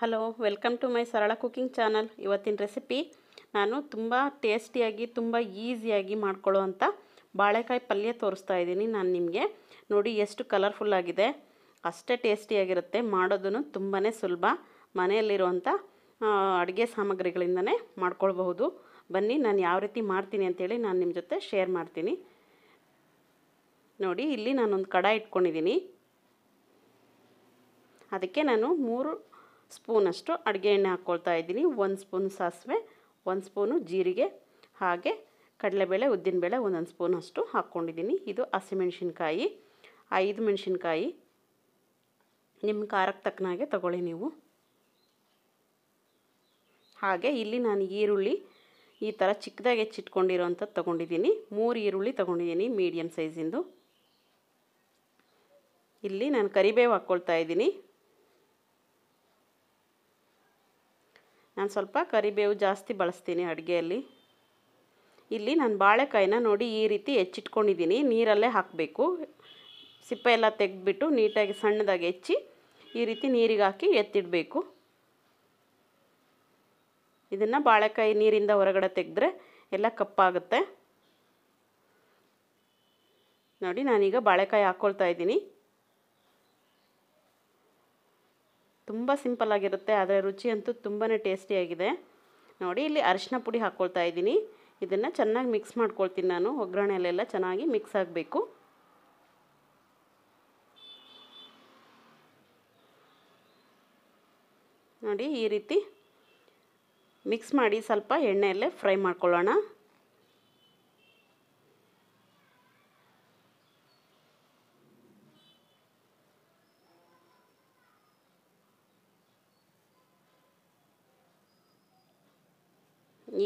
hello welcome to my ಸರಳ cooking channel ಇವತ್ತಿನ recipe ನಾನು ತುಂಬ ಟೇಸ್ಟಿಯಾಗಿ ತುಂಬ ಈಸಿಯಾಗಿ ಮಾಡ್ಕೊಳ್ಳೋವಂಥ ಬಾಳೆಕಾಯಿ ಪಲ್ಯ ತೋರಿಸ್ತಾ ಇದ್ದೀನಿ ನಾನು ನಿಮಗೆ ನೋಡಿ ಎಷ್ಟು ಕಲರ್ಫುಲ್ಲಾಗಿದೆ ಅಷ್ಟೇ ಟೇಸ್ಟಿಯಾಗಿರುತ್ತೆ ಮಾಡೋದೂ ತುಂಬಾ ಸುಲಭ ಮನೆಯಲ್ಲಿರುವಂಥ ಅಡುಗೆ ಸಾಮಗ್ರಿಗಳಿಂದನೇ ಮಾಡ್ಕೊಳ್ಬಹುದು ಬನ್ನಿ ನಾನು ಯಾವ ರೀತಿ ಮಾಡ್ತೀನಿ ಅಂತೇಳಿ ನಾನು ನಿಮ್ಮ ಜೊತೆ ಶೇರ್ ಮಾಡ್ತೀನಿ ನೋಡಿ ಇಲ್ಲಿ ನಾನೊಂದು ಕಡಾಯಿ ಇಟ್ಕೊಂಡಿದ್ದೀನಿ ಅದಕ್ಕೆ ನಾನು ಮೂರು ಸ್ಪೂನಷ್ಟು ಅಡುಗೆ ಎಣ್ಣೆ ಹಾಕ್ಕೊಳ್ತಾ ಇದ್ದೀನಿ ಒಂದು ಸ್ಪೂನ್ ಸಾಸಿವೆ ಒಂದು ಸ್ಪೂನು ಜೀರಿಗೆ ಹಾಗೆ ಕಡಲೆಬೇಳೆ ಉದ್ದಿನಬೇಳೆ ಒಂದೊಂದು ಸ್ಪೂನಷ್ಟು ಹಾಕ್ಕೊಂಡಿದ್ದೀನಿ ಇದು ಹಸಿಮೆಣ್ಸಿನ್ಕಾಯಿ ಐದು ಮೆಣಸಿನ್ಕಾಯಿ ನಿಮ್ಮ ಖಾರಕ್ಕೆ ತಕ್ಕನಾಗೆ ತಗೊಳ್ಳಿ ನೀವು ಹಾಗೆ ಇಲ್ಲಿ ನಾನು ಈರುಳ್ಳಿ ಈ ಥರ ಚಿಕ್ಕದಾಗಿ ಹೆಚ್ಚಿಟ್ಕೊಂಡಿರೋವಂಥದ್ದು ತೊಗೊಂಡಿದ್ದೀನಿ ಮೂರು ಈರುಳ್ಳಿ ತೊಗೊಂಡಿದ್ದೀನಿ ಮೀಡಿಯಮ್ ಸೈಜಿಂದು ಇಲ್ಲಿ ನಾನು ಕರಿಬೇವು ಹಾಕ್ಕೊಳ್ತಾ ಇದ್ದೀನಿ ನಾನು ಸ್ವಲ್ಪ ಕರಿಬೇವು ಜಾಸ್ತಿ ಬಳಸ್ತೀನಿ ಅಡುಗೆಯಲ್ಲಿ ಇಲ್ಲಿ ನಾನು ಬಾಳೆಕಾಯಿನ ನೋಡಿ ಈ ರೀತಿ ಹೆಚ್ಚಿಟ್ಕೊಂಡಿದ್ದೀನಿ ನೀರಲ್ಲೇ ಹಾಕಬೇಕು ಸಿಪ್ಪೆ ಎಲ್ಲ ತೆಗೆದ್ಬಿಟ್ಟು ನೀಟಾಗಿ ಸಣ್ಣದಾಗಿ ಹೆಚ್ಚಿ ಈ ರೀತಿ ನೀರಿಗೆ ಹಾಕಿ ಎತ್ತಿಡಬೇಕು ಇದನ್ನು ಬಾಳೆಕಾಯಿ ನೀರಿಂದ ಹೊರಗಡೆ ತೆಗೆದ್ರೆ ಎಲ್ಲ ಕಪ್ಪಾಗುತ್ತೆ ನೋಡಿ ನಾನೀಗ ಬಾಳೆಕಾಯಿ ಹಾಕ್ಕೊಳ್ತಾ ಇದ್ದೀನಿ ತುಂಬ ಸಿಂಪಲ್ಲಾಗಿರುತ್ತೆ ಆದರೆ ರುಚಿ ಅಂತೂ ತುಂಬಾ ಟೇಸ್ಟಿಯಾಗಿದೆ ನೋಡಿ ಇಲ್ಲಿ ಅರಿಶಿನ ಪುಡಿ ಹಾಕ್ಕೊಳ್ತಾ ಇದ್ದೀನಿ ಇದನ್ನು ಚೆನ್ನಾಗಿ ಮಿಕ್ಸ್ ಮಾಡ್ಕೊಳ್ತೀನಿ ನಾನು ಒಗ್ಗರಣೆಯಲ್ಲೆಲ್ಲ ಚೆನ್ನಾಗಿ ಮಿಕ್ಸ್ ಆಗಬೇಕು ನೋಡಿ ಈ ರೀತಿ ಮಿಕ್ಸ್ ಮಾಡಿ ಸ್ವಲ್ಪ ಎಣ್ಣೆಯಲ್ಲೇ ಫ್ರೈ ಮಾಡ್ಕೊಳ್ಳೋಣ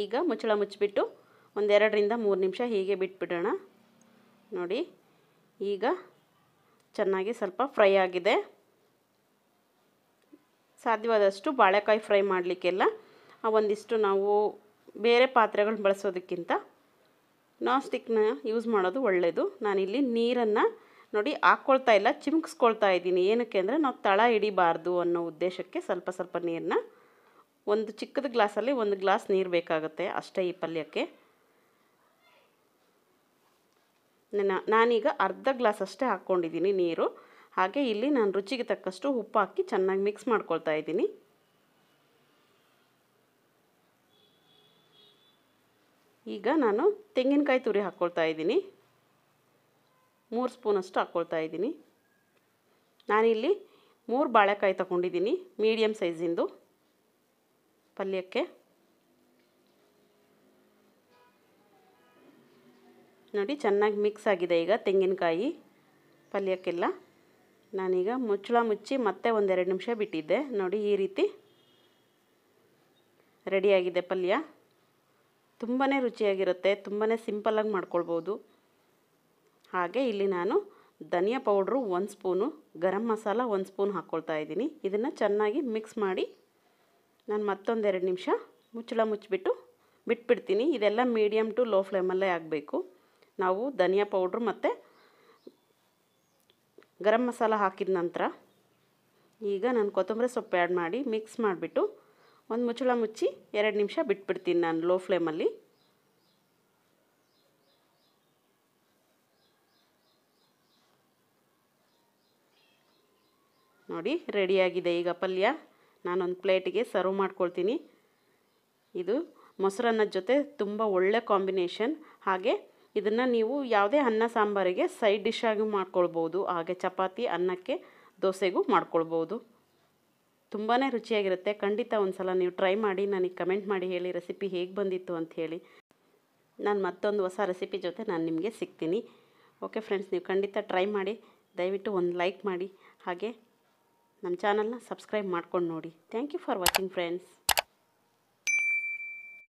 ಈಗ ಮುಚ್ಚಳ ಮುಚ್ಚಿಬಿಟ್ಟು ಒಂದೆರಡರಿಂದ ಮೂರು ನಿಮಿಷ ಹೀಗೆ ಬಿಟ್ಬಿಡೋಣ ನೋಡಿ ಈಗ ಚೆನ್ನಾಗಿ ಸ್ವಲ್ಪ ಫ್ರೈ ಆಗಿದೆ ಸಾಧ್ಯವಾದಷ್ಟು ಬಾಳೆಕಾಯಿ ಫ್ರೈ ಮಾಡಲಿಕ್ಕೆಲ್ಲ ಒಂದಿಷ್ಟು ನಾವು ಬೇರೆ ಪಾತ್ರೆಗಳನ್ನ ಬಳಸೋದಕ್ಕಿಂತ ನಾನ್ ಸ್ಟಿಕ್ನ ಯೂಸ್ ಮಾಡೋದು ಒಳ್ಳೆಯದು ನಾನಿಲ್ಲಿ ನೀರನ್ನು ನೋಡಿ ಹಾಕ್ಕೊಳ್ತಾ ಇಲ್ಲ ಚಿಮ್ಕಿಸ್ಕೊಳ್ತಾ ಇದ್ದೀನಿ ಏನಕ್ಕೆ ಅಂದರೆ ನಾವು ತಳ ಹಿಡಿಬಾರ್ದು ಅನ್ನೋ ಉದ್ದೇಶಕ್ಕೆ ಸ್ವಲ್ಪ ಸ್ವಲ್ಪ ನೀರನ್ನ ಒಂದು ಚಿಕ್ಕದ ಗ್ಲಾಸಲ್ಲಿ ಒಂದು ಗ್ಲಾಸ್ ನೀರು ಬೇಕಾಗುತ್ತೆ ಅಷ್ಟೇ ಈ ಪಲ್ಯಕ್ಕೆ ನಾನೀಗ ಅರ್ಧ ಗ್ಲಾಸ್ ಅಷ್ಟೇ ಹಾಕ್ಕೊಂಡಿದ್ದೀನಿ ನೀರು ಹಾಗೆ ಇಲ್ಲಿ ನಾನು ರುಚಿಗೆ ತಕ್ಕಷ್ಟು ಉಪ್ಪು ಹಾಕಿ ಚೆನ್ನಾಗಿ ಮಿಕ್ಸ್ ಮಾಡ್ಕೊಳ್ತಾ ಇದ್ದೀನಿ ಈಗ ನಾನು ತೆಂಗಿನಕಾಯಿ ತುರಿ ಹಾಕ್ಕೊಳ್ತಾ ಇದ್ದೀನಿ ಮೂರು ಸ್ಪೂನಷ್ಟು ಹಾಕ್ಕೊಳ್ತಾ ಇದ್ದೀನಿ ನಾನಿಲ್ಲಿ ಮೂರು ಬಾಳೆಕಾಯಿ ತಗೊಂಡಿದ್ದೀನಿ ಮೀಡಿಯಮ್ ಸೈಜಿಂದು ಪಲ್ಯಕ್ಕೆ ನೋಡಿ ಚೆನ್ನಾಗಿ ಮಿಕ್ಸ್ ಆಗಿದೆ ಈಗ ತೆಂಗಿನಕಾಯಿ ಪಲ್ಯಕ್ಕೆಲ್ಲ ನಾನೀಗ ಮುಚ್ಚಳ ಮುಚ್ಚಿ ಮತ್ತೆ ಒಂದೆರಡು ನಿಮಿಷ ಬಿಟ್ಟಿದ್ದೆ ನೋಡಿ ಈ ರೀತಿ ರೆಡಿಯಾಗಿದೆ ಪಲ್ಯ ತುಂಬಾ ರುಚಿಯಾಗಿರುತ್ತೆ ತುಂಬಾ ಸಿಂಪಲ್ಲಾಗಿ ಮಾಡ್ಕೊಳ್ಬೋದು ಹಾಗೆ ಇಲ್ಲಿ ನಾನು ಧನಿಯಾ ಪೌಡ್ರು ಒಂದು ಸ್ಪೂನು ಗರಂ ಮಸಾಲ ಒಂದು ಸ್ಪೂನ್ ಹಾಕ್ಕೊಳ್ತಾ ಇದ್ದೀನಿ ಇದನ್ನು ಚೆನ್ನಾಗಿ ಮಿಕ್ಸ್ ಮಾಡಿ ನಾನು ಮತ್ತೊಂದೆರಡು ನಿಮಿಷ ಮುಚ್ಚಳ ಮುಚ್ಚಿಬಿಟ್ಟು ಬಿಟ್ಬಿಡ್ತೀನಿ ಇದೆಲ್ಲ ಮೀಡಿಯಮ್ ಟು ಲೋ ಫ್ಲೇಮಲ್ಲೇ ಆಗಬೇಕು ನಾವು ಧನಿಯಾ ಪೌಡ್ರ್ ಮತ್ತು ಗರಂ ಮಸಾಲ ಹಾಕಿದ ನಂತರ ಈಗ ನಾನು ಕೊತ್ತಂಬರಿ ಸೊಪ್ಪು ಆ್ಯಡ್ ಮಾಡಿ ಮಿಕ್ಸ್ ಮಾಡಿಬಿಟ್ಟು ಒಂದು ಮುಚ್ಚಳ ಮುಚ್ಚಿ ಎರಡು ನಿಮಿಷ ಬಿಟ್ಬಿಡ್ತೀನಿ ನಾನು ಲೋ ಫ್ಲೇಮಲ್ಲಿ ನೋಡಿ ರೆಡಿಯಾಗಿದೆ ಈಗ ಪಲ್ಯ ನಾನೊಂದು ಪ್ಲೇಟಿಗೆ ಸರ್ವ್ ಮಾಡ್ಕೊಳ್ತೀನಿ ಇದು ಮೊಸರನ್ನದ ಜೊತೆ ತುಂಬ ಒಳ್ಳೆ ಕಾಂಬಿನೇಷನ್ ಹಾಗೆ ಇದನ್ನು ನೀವು ಯಾವುದೇ ಅನ್ನ ಸಾಂಬಾರಿಗೆ ಸೈಡ್ ಡಿಶ್ ಆಗಿ ಮಾಡ್ಕೊಳ್ಬೋದು ಹಾಗೆ ಚಪಾತಿ ಅನ್ನಕ್ಕೆ ದೋಸೆಗೂ ಮಾಡ್ಕೊಳ್ಬೋದು ತುಂಬಾ ರುಚಿಯಾಗಿರುತ್ತೆ ಖಂಡಿತ ಒಂದು ಸಲ ನೀವು ಟ್ರೈ ಮಾಡಿ ನನಗೆ ಕಮೆಂಟ್ ಮಾಡಿ ಹೇಳಿ ರೆಸಿಪಿ ಹೇಗೆ ಬಂದಿತ್ತು ಅಂತ ಹೇಳಿ ನಾನು ಮತ್ತೊಂದು ಹೊಸ ರೆಸಿಪಿ ಜೊತೆ ನಾನು ನಿಮಗೆ ಸಿಗ್ತೀನಿ ಓಕೆ ಫ್ರೆಂಡ್ಸ್ ನೀವು ಖಂಡಿತ ಟ್ರೈ ಮಾಡಿ ದಯವಿಟ್ಟು ಒಂದು ಲೈಕ್ ಮಾಡಿ ಹಾಗೆ ನಮ್ಮ ಚಾನಲ್ನ ಸಬ್ಸ್ಕ್ರೈಬ್ ಮಾಡ್ಕೊಂಡು ನೋಡಿ thank you for watching friends